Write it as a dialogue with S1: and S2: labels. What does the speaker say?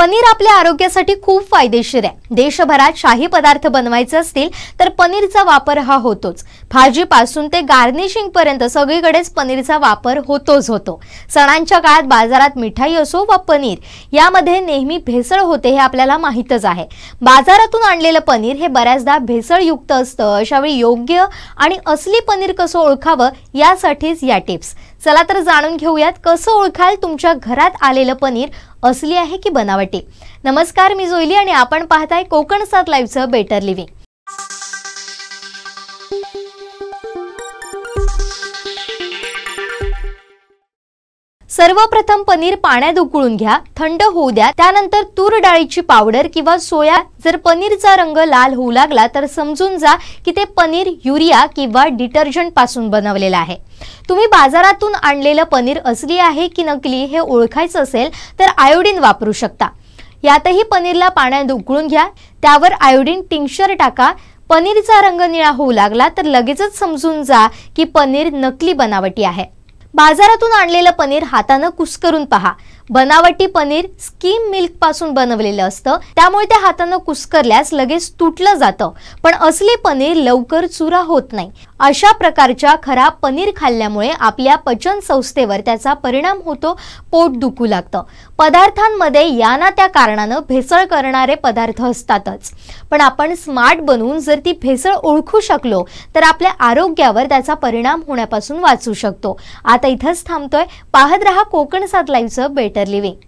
S1: पनीर आपल्या आरोग्यासाठी खूप फायदेशीर आहे देशभरात शाही पदार्थ बनवायचे असतील तर पनीरचा वापर हा होतोच भाजीपासून ते गार्निशिंग पर्यंत सगळीकडेच पनीरचा वापर होतोच होतो सणांच्या काळात बाजारात मिठाई असो वा पनीर यामध्ये नेहमी भेसळ होते हे आपल्याला माहीतच आहे बाजारातून आणलेलं पनीर हे बऱ्याचदा भेसळयुक्त असतं अशावेळी योग्य आणि असली पनीर कसं ओळखावं यासाठीच या टिप्स चला तर जाणून घेऊयात कसं ओळखाल तुमच्या घरात आलेलं पनीर असली आहे की बनावटी नमस्कार मी जोईली आणि आपण पाहताय कोकण सात लाईव्हचं बेटर लिव्हिंग सर्वप्रथम पनीर पाण्यात उकळून घ्या थंड होऊ द्या त्यानंतर तूर डाळीची पावडर किंवा सोया जर पनीरचा रंग लाल होऊ लागला तर समजून जा की ते पनीर युरिया किंवा डिटर्जंट पासून बनवलेलं आहे तुम्ही बाजारातून आणलेलं पनीर असली आहे की नकली हे ओळखायचं असेल तर आयोडीन वापरू शकता यातही पनीरला पाण्यात उकळून घ्या त्यावर आयोडीन टिंक्चर टाका पनीरचा रंग निळा होऊ लागला तर लगेचच समजून जा की पनीर नकली बनावटी आहे बाजारातून आणलेलं पनीर हातानं कुस्करून पहा बनावटी पनीर स्कीम मिल्क पासून बनवलेलं असतं त्यामुळे ते हातानं कुस्करल्यास लगेच तुटलं जातं पण असले पनीर लवकर चुरा होत नाही अशा प्रकारच्या खराब पनीर खाल्ल्यामुळे आपल्या पचन संस्थेवर त्याचा परिणाम होतो पोट दुखू लागतं पदार्थांमध्ये या ना त्या कारणानं भेसळ करणारे पदार्थ असतातच पण आपण स्मार्ट बनवून जर ती भेसळ ओळखू शकलो तर आपल्या आरोग्यावर त्याचा परिणाम होण्यापासून वाचू शकतो आता इथंच थांबतोय पाहत रहा कोकण सात लाईव्हचं बेटर బెటర్ లివింగ్